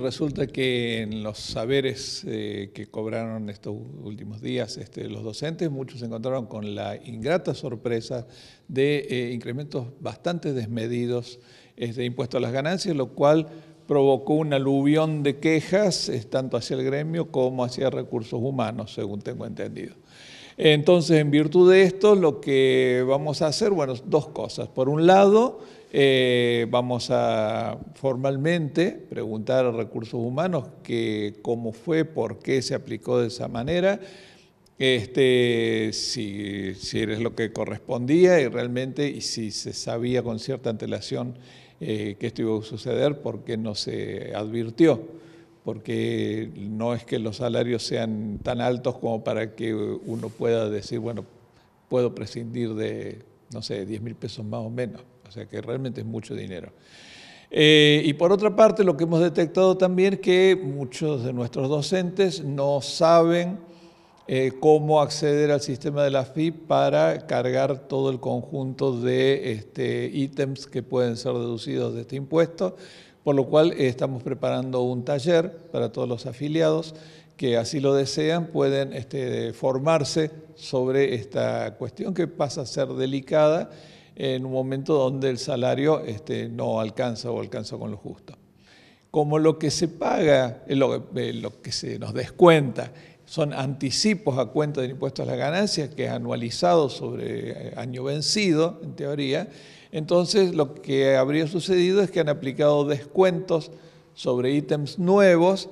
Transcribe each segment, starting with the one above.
Resulta que en los saberes eh, que cobraron estos últimos días este, los docentes, muchos se encontraron con la ingrata sorpresa de eh, incrementos bastante desmedidos de este, impuestos a las ganancias, lo cual provocó un aluvión de quejas, eh, tanto hacia el gremio como hacia recursos humanos, según tengo entendido. Entonces, en virtud de esto, lo que vamos a hacer, bueno, dos cosas. Por un lado, eh, vamos a formalmente preguntar a recursos humanos cómo fue, por qué se aplicó de esa manera, este, si, si lo que correspondía y realmente y si se sabía con cierta antelación eh, que esto iba a suceder, por qué no se advirtió porque no es que los salarios sean tan altos como para que uno pueda decir, bueno, puedo prescindir de, no sé, 10 mil pesos más o menos. O sea que realmente es mucho dinero. Eh, y por otra parte, lo que hemos detectado también es que muchos de nuestros docentes no saben eh, cómo acceder al sistema de la FIP para cargar todo el conjunto de este, ítems que pueden ser deducidos de este impuesto por lo cual eh, estamos preparando un taller para todos los afiliados que así lo desean pueden este, formarse sobre esta cuestión que pasa a ser delicada en un momento donde el salario este, no alcanza o alcanza con lo justo. Como lo que se paga, eh, eh, lo que se nos descuenta son anticipos a cuenta de impuestos a las ganancias, que es anualizado sobre eh, año vencido, en teoría. Entonces, lo que habría sucedido es que han aplicado descuentos sobre ítems nuevos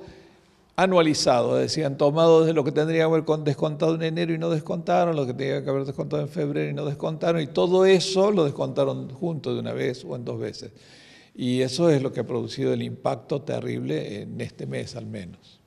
anualizados, es decir, han tomado lo que tendría que haber descontado en enero y no descontaron, lo que tenía que haber descontado en febrero y no descontaron, y todo eso lo descontaron juntos de una vez o en dos veces. Y eso es lo que ha producido el impacto terrible en este mes al menos.